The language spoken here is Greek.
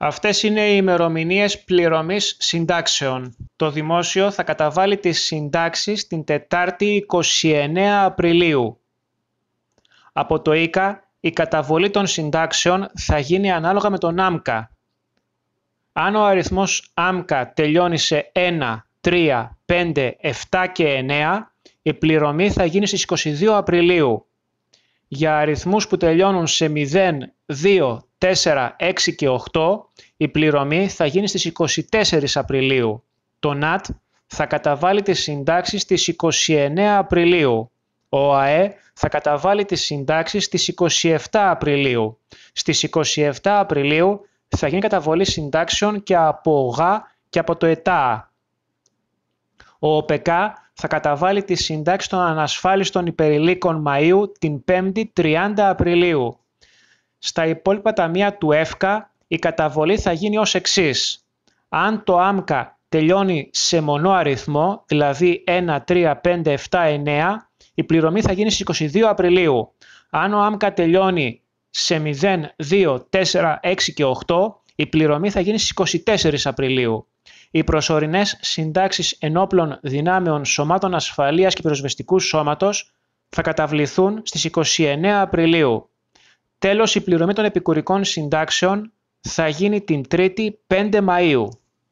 Αυτές είναι οι ημερομηνίες πληρωμής συντάξεων. Το Δημόσιο θα καταβάλει τις συντάξεις την Τετάρτη 29 Απριλίου. Από το ΊΚΑ η καταβολή των συντάξεων θα γίνει ανάλογα με τον ΆΜΚΑ. Αν ο αριθμός ΆΜΚΑ τελειώνει σε 1, 3, 5, 7 και 9, η πληρωμή θα γίνει στις 22 Απριλίου. Για αριθμούς που τελειώνουν σε 0, 2, 4, 6 και 8 η πληρωμή θα γίνει στις 24 Απριλίου. Το ΝΑΤ θα καταβάλει τις συντάξεις στις 29 Απριλίου. Ο ΑΕ θα καταβάλει τις συντάξεις στις 27 Απριλίου. Στις 27 Απριλίου θα γίνει καταβολή συντάξεων και από ΟΓΑ και από το ΕΤΑ. Ο ΟΠΕΚΑ θα καταβάλει τις συντάξεις των ανασφάλιστων υπερηλίκων Μαΐου την 5η 30 Απριλίου. Στα υπόλοιπα ταμεία του ΕΦΚΑ η καταβολή θα γίνει ως εξής. Αν το ΆΜΚΑ τελειώνει σε μονό αριθμό, δηλαδή 1, 3, 5, 7, 9, η πληρωμή θα γίνει στις 22 Απριλίου. Αν ο ΆΜΚΑ τελειώνει σε 0, 2, 4, 6 και 8, η πληρωμή θα γίνει στις 24 Απριλίου. Οι προσωρινές συντάξεις ενόπλων δυνάμεων σωμάτων ασφαλείας και πυροσβεστικού σώματος θα καταβληθούν στις 29 Απριλίου. Τέλος, η πληρωμή των επικουρικών συντάξεων θα γίνει την 3η 5 Μαΐου.